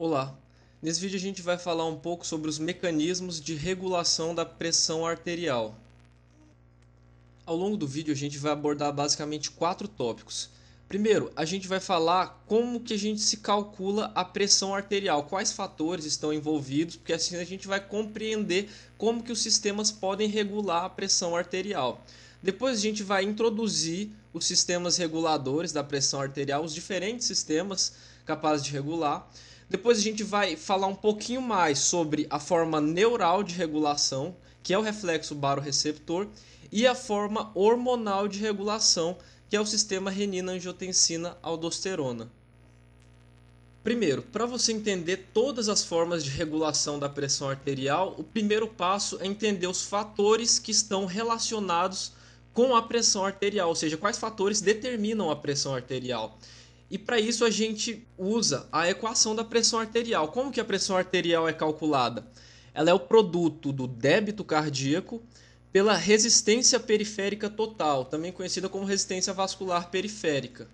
Olá! Nesse vídeo a gente vai falar um pouco sobre os mecanismos de regulação da pressão arterial. Ao longo do vídeo a gente vai abordar basicamente quatro tópicos. Primeiro, a gente vai falar como que a gente se calcula a pressão arterial, quais fatores estão envolvidos, porque assim a gente vai compreender como que os sistemas podem regular a pressão arterial. Depois a gente vai introduzir os sistemas reguladores da pressão arterial, os diferentes sistemas capazes de regular. Depois a gente vai falar um pouquinho mais sobre a forma neural de regulação, que é o reflexo baroreceptor, e a forma hormonal de regulação, que é o sistema renina-angiotensina-aldosterona. Primeiro, para você entender todas as formas de regulação da pressão arterial, o primeiro passo é entender os fatores que estão relacionados com a pressão arterial, ou seja, quais fatores determinam a pressão arterial. E para isso a gente usa a equação da pressão arterial. Como que a pressão arterial é calculada? Ela é o produto do débito cardíaco pela resistência periférica total, também conhecida como resistência vascular periférica.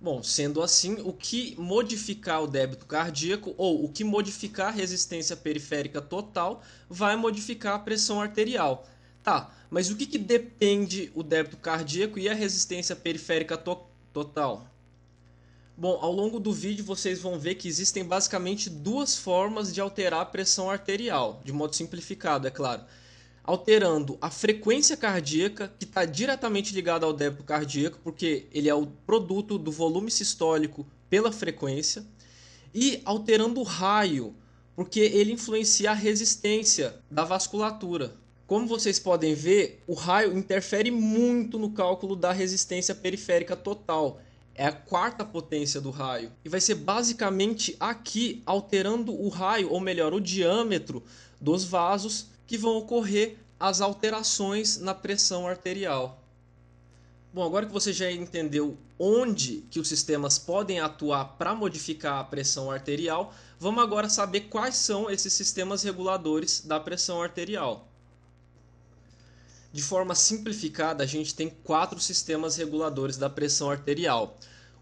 Bom, sendo assim, o que modificar o débito cardíaco ou o que modificar a resistência periférica total vai modificar a pressão arterial. Tá, mas o que, que depende o débito cardíaco e a resistência periférica to total? Bom, ao longo do vídeo vocês vão ver que existem basicamente duas formas de alterar a pressão arterial, de modo simplificado, é claro. Alterando a frequência cardíaca, que está diretamente ligada ao débito cardíaco, porque ele é o produto do volume sistólico pela frequência, e alterando o raio, porque ele influencia a resistência da vasculatura. Como vocês podem ver, o raio interfere muito no cálculo da resistência periférica total é a quarta potência do raio. E vai ser basicamente aqui alterando o raio, ou melhor, o diâmetro dos vasos, que vão ocorrer as alterações na pressão arterial. Bom, agora que você já entendeu onde que os sistemas podem atuar para modificar a pressão arterial, vamos agora saber quais são esses sistemas reguladores da pressão arterial. De forma simplificada, a gente tem quatro sistemas reguladores da pressão arterial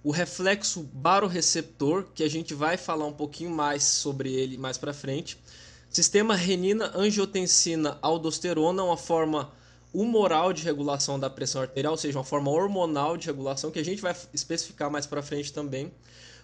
o reflexo baroreceptor, que a gente vai falar um pouquinho mais sobre ele mais para frente. Sistema renina-angiotensina-aldosterona, uma forma humoral de regulação da pressão arterial, ou seja, uma forma hormonal de regulação que a gente vai especificar mais para frente também.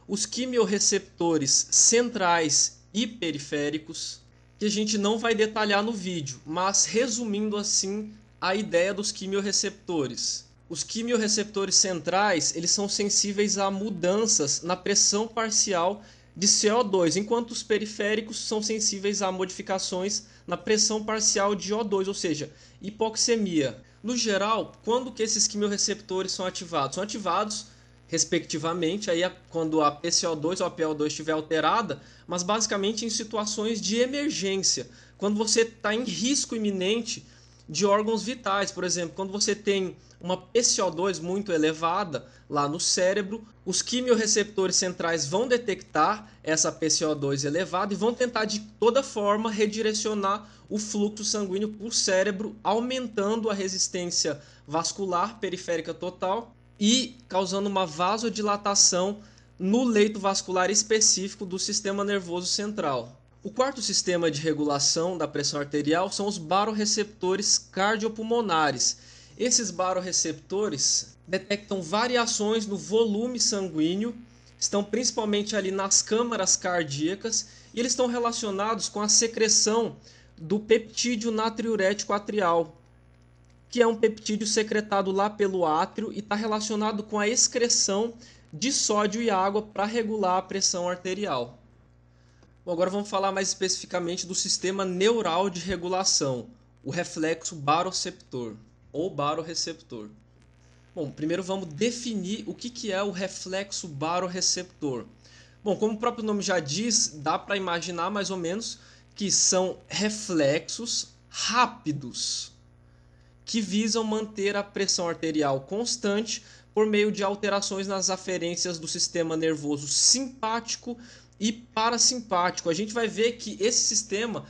Os quimiorreceptores centrais e periféricos, que a gente não vai detalhar no vídeo, mas resumindo assim a ideia dos quimiorreceptores os quimiorreceptores centrais eles são sensíveis a mudanças na pressão parcial de CO2, enquanto os periféricos são sensíveis a modificações na pressão parcial de O2, ou seja, hipoxemia. No geral, quando que esses quimiorreceptores são ativados? São ativados respectivamente, aí quando a PCO2 ou a PO2 estiver alterada, mas basicamente em situações de emergência, quando você está em risco iminente de órgãos vitais. Por exemplo, quando você tem uma PCO2 muito elevada lá no cérebro, os quimiorreceptores centrais vão detectar essa PCO2 elevada e vão tentar de toda forma redirecionar o fluxo sanguíneo para o cérebro, aumentando a resistência vascular periférica total e causando uma vasodilatação no leito vascular específico do sistema nervoso central. O quarto sistema de regulação da pressão arterial são os baroreceptores cardiopulmonares. Esses baroreceptores detectam variações no volume sanguíneo, estão principalmente ali nas câmaras cardíacas e eles estão relacionados com a secreção do peptídeo natriurético atrial, que é um peptídeo secretado lá pelo átrio e está relacionado com a excreção de sódio e água para regular a pressão arterial. Bom, agora vamos falar mais especificamente do sistema neural de regulação, o reflexo baroreceptor ou baroreceptor. Bom, primeiro vamos definir o que, que é o reflexo baroreceptor. Bom, como o próprio nome já diz, dá para imaginar mais ou menos que são reflexos rápidos que visam manter a pressão arterial constante por meio de alterações nas aferências do sistema nervoso simpático e parasimpático. A gente vai ver que esse sistema,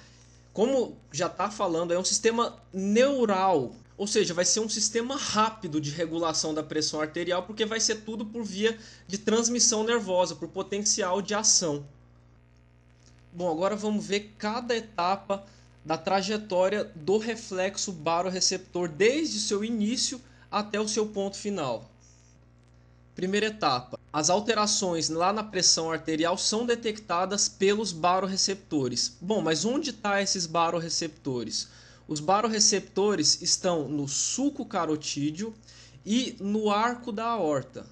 como já está falando, é um sistema neural, ou seja, vai ser um sistema rápido de regulação da pressão arterial, porque vai ser tudo por via de transmissão nervosa, por potencial de ação. Bom, agora vamos ver cada etapa da trajetória do reflexo baroreceptor desde seu início até o seu ponto final. Primeira etapa: as alterações lá na pressão arterial são detectadas pelos baroreceptores. Bom, mas onde estão tá esses baroreceptores? Os baroreceptores estão no sulco carotídeo e no arco da aorta.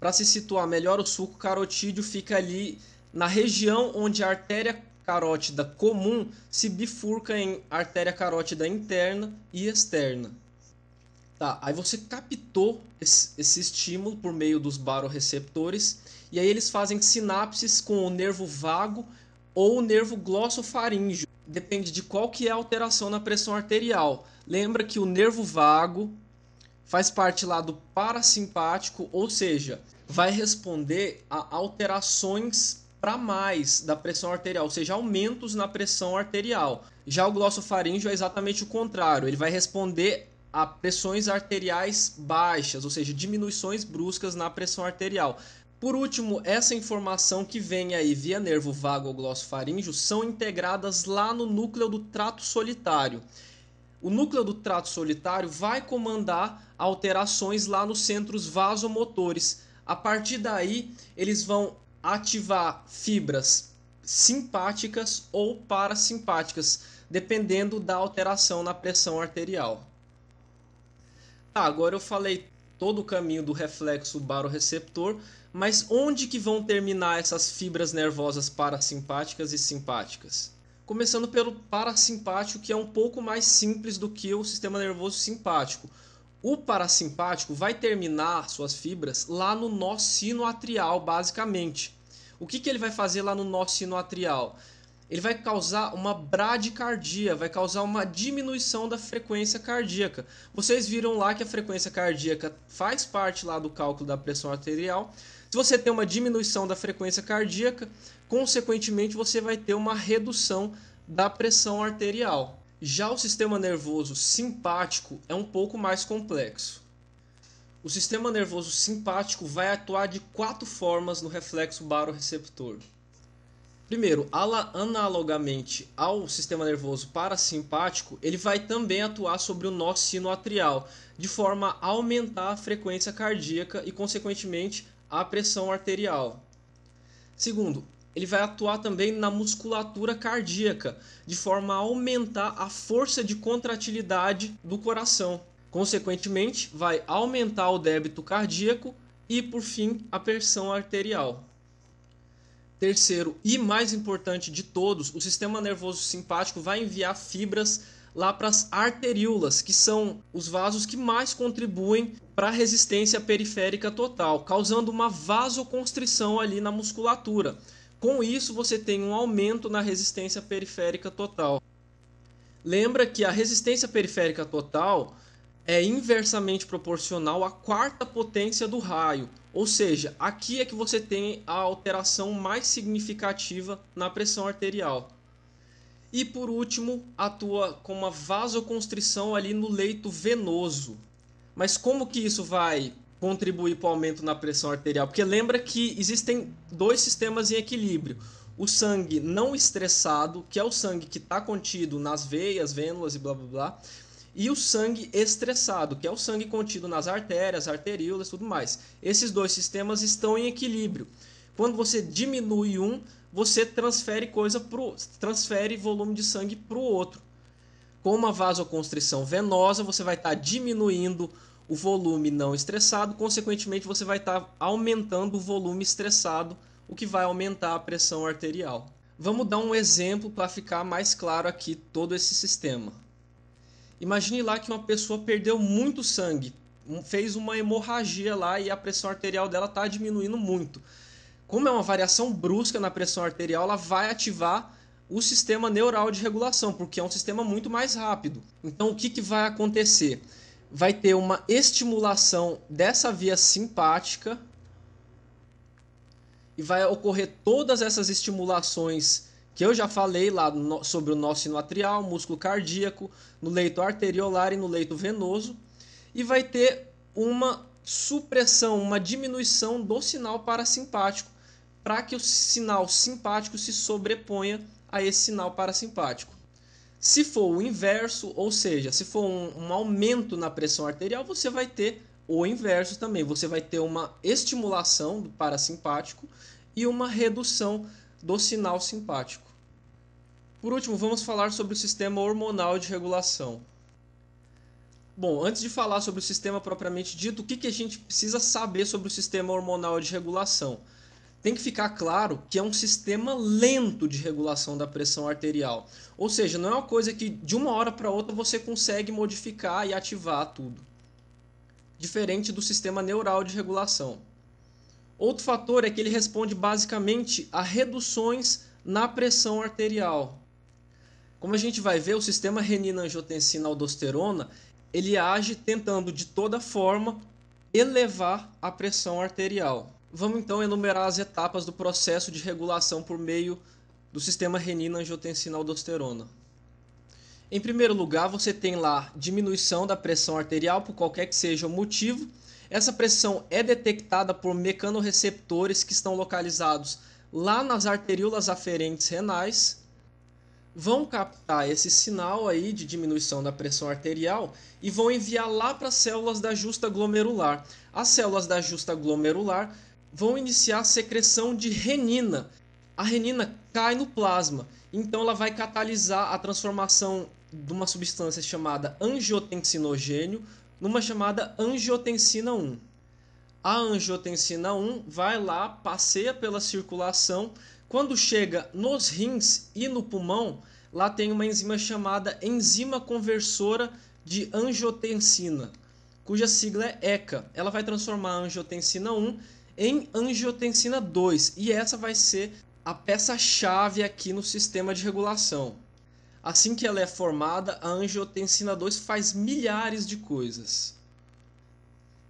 Para se situar melhor, o sulco carotídeo fica ali na região onde a artéria carótida comum se bifurca em artéria carótida interna e externa. Tá, aí você captou esse, esse estímulo por meio dos baroreceptores e aí eles fazem sinapses com o nervo vago ou o nervo glossofaríngeo. Depende de qual que é a alteração na pressão arterial. Lembra que o nervo vago faz parte lá do parasimpático, ou seja, vai responder a alterações para mais da pressão arterial, ou seja, aumentos na pressão arterial. Já o glossofaríngeo é exatamente o contrário, ele vai responder a pressões arteriais baixas, ou seja, diminuições bruscas na pressão arterial. Por último, essa informação que vem aí via nervo vago ou glossofaríngeo são integradas lá no núcleo do trato solitário. O núcleo do trato solitário vai comandar alterações lá nos centros vasomotores. A partir daí, eles vão ativar fibras simpáticas ou parasimpáticas, dependendo da alteração na pressão arterial. Tá, agora eu falei todo o caminho do reflexo baroreceptor, mas onde que vão terminar essas fibras nervosas parasimpáticas e simpáticas? Começando pelo parasimpático, que é um pouco mais simples do que o sistema nervoso simpático. O parasimpático vai terminar suas fibras lá no nó sino atrial, basicamente. O que, que ele vai fazer lá no nó sino atrial? ele vai causar uma bradicardia, vai causar uma diminuição da frequência cardíaca. Vocês viram lá que a frequência cardíaca faz parte lá do cálculo da pressão arterial. Se você tem uma diminuição da frequência cardíaca, consequentemente você vai ter uma redução da pressão arterial. Já o sistema nervoso simpático é um pouco mais complexo. O sistema nervoso simpático vai atuar de quatro formas no reflexo baroreceptor primeiro, ala analogamente ao sistema nervoso parasimpático, ele vai também atuar sobre o nó sinoatrial, de forma a aumentar a frequência cardíaca e, consequentemente, a pressão arterial. Segundo, ele vai atuar também na musculatura cardíaca, de forma a aumentar a força de contratilidade do coração. Consequentemente, vai aumentar o débito cardíaco e, por fim, a pressão arterial. Terceiro e mais importante de todos, o sistema nervoso simpático vai enviar fibras lá para as arteríolas, que são os vasos que mais contribuem para a resistência periférica total, causando uma vasoconstrição ali na musculatura. Com isso, você tem um aumento na resistência periférica total. Lembra que a resistência periférica total é inversamente proporcional à quarta potência do raio, ou seja, aqui é que você tem a alteração mais significativa na pressão arterial. E por último, atua com uma vasoconstrição ali no leito venoso. Mas como que isso vai contribuir para o aumento na pressão arterial? Porque lembra que existem dois sistemas em equilíbrio. O sangue não estressado, que é o sangue que está contido nas veias, vênulas e blá blá blá, e o sangue estressado, que é o sangue contido nas artérias, arteríolas, tudo mais. Esses dois sistemas estão em equilíbrio. Quando você diminui um, você transfere coisa pro, transfere volume de sangue para o outro. Com uma vasoconstrição venosa, você vai estar tá diminuindo o volume não estressado, consequentemente você vai estar tá aumentando o volume estressado, o que vai aumentar a pressão arterial. Vamos dar um exemplo para ficar mais claro aqui todo esse sistema. Imagine lá que uma pessoa perdeu muito sangue, fez uma hemorragia lá e a pressão arterial dela está diminuindo muito. Como é uma variação brusca na pressão arterial, ela vai ativar o sistema neural de regulação, porque é um sistema muito mais rápido. Então, o que, que vai acontecer? Vai ter uma estimulação dessa via simpática e vai ocorrer todas essas estimulações que eu já falei lá no, sobre o nó sinoatrial, músculo cardíaco, no leito arteriolar e no leito venoso, e vai ter uma supressão, uma diminuição do sinal parasimpático, para que o sinal simpático se sobreponha a esse sinal parasimpático. Se for o inverso, ou seja, se for um, um aumento na pressão arterial, você vai ter o inverso também, você vai ter uma estimulação do parasimpático e uma redução do sinal simpático. Por último, vamos falar sobre o sistema hormonal de regulação. Bom, antes de falar sobre o sistema propriamente dito, o que, que a gente precisa saber sobre o sistema hormonal de regulação? Tem que ficar claro que é um sistema lento de regulação da pressão arterial. Ou seja, não é uma coisa que de uma hora para outra você consegue modificar e ativar tudo. Diferente do sistema neural de regulação. Outro fator é que ele responde basicamente a reduções na pressão arterial. Como a gente vai ver, o sistema renina-angiotensina-aldosterona ele age tentando de toda forma elevar a pressão arterial. Vamos então enumerar as etapas do processo de regulação por meio do sistema renina-angiotensina-aldosterona. Em primeiro lugar, você tem lá diminuição da pressão arterial por qualquer que seja o motivo, essa pressão é detectada por mecanorreceptores que estão localizados lá nas arteríolas aferentes renais, vão captar esse sinal aí de diminuição da pressão arterial e vão enviar lá para as células da justa glomerular. As células da justa glomerular vão iniciar a secreção de renina. A renina cai no plasma, então ela vai catalisar a transformação de uma substância chamada angiotensinogênio numa chamada angiotensina 1. A angiotensina 1 vai lá, passeia pela circulação, quando chega nos rins e no pulmão, lá tem uma enzima chamada enzima conversora de angiotensina, cuja sigla é ECA. Ela vai transformar a angiotensina 1 em angiotensina 2, e essa vai ser a peça-chave aqui no sistema de regulação. Assim que ela é formada, a angiotensina 2 faz milhares de coisas.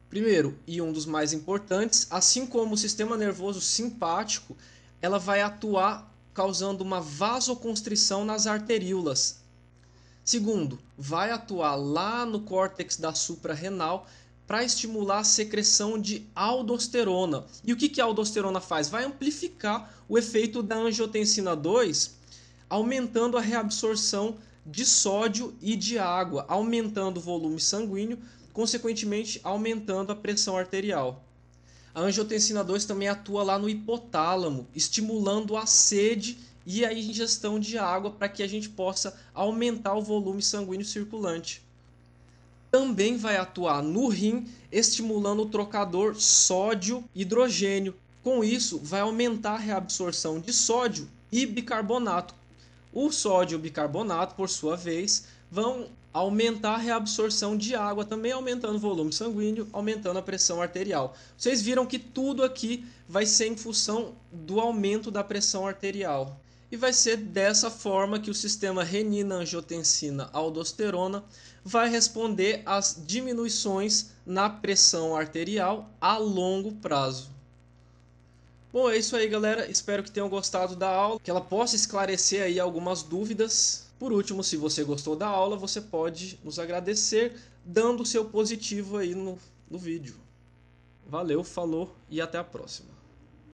Primeiro, e um dos mais importantes, assim como o sistema nervoso simpático, ela vai atuar causando uma vasoconstrição nas arteríolas. Segundo, vai atuar lá no córtex da suprarrenal para estimular a secreção de aldosterona. E o que, que a aldosterona faz? Vai amplificar o efeito da angiotensina 2 aumentando a reabsorção de sódio e de água, aumentando o volume sanguíneo, consequentemente aumentando a pressão arterial. A angiotensina 2 também atua lá no hipotálamo, estimulando a sede e a ingestão de água para que a gente possa aumentar o volume sanguíneo circulante. Também vai atuar no rim, estimulando o trocador sódio-hidrogênio. Com isso, vai aumentar a reabsorção de sódio e bicarbonato, o sódio e o bicarbonato, por sua vez, vão aumentar a reabsorção de água, também aumentando o volume sanguíneo, aumentando a pressão arterial. Vocês viram que tudo aqui vai ser em função do aumento da pressão arterial. E vai ser dessa forma que o sistema renina, angiotensina, aldosterona vai responder às diminuições na pressão arterial a longo prazo. Bom, é isso aí, galera. Espero que tenham gostado da aula, que ela possa esclarecer aí algumas dúvidas. Por último, se você gostou da aula, você pode nos agradecer dando o seu positivo aí no, no vídeo. Valeu, falou e até a próxima.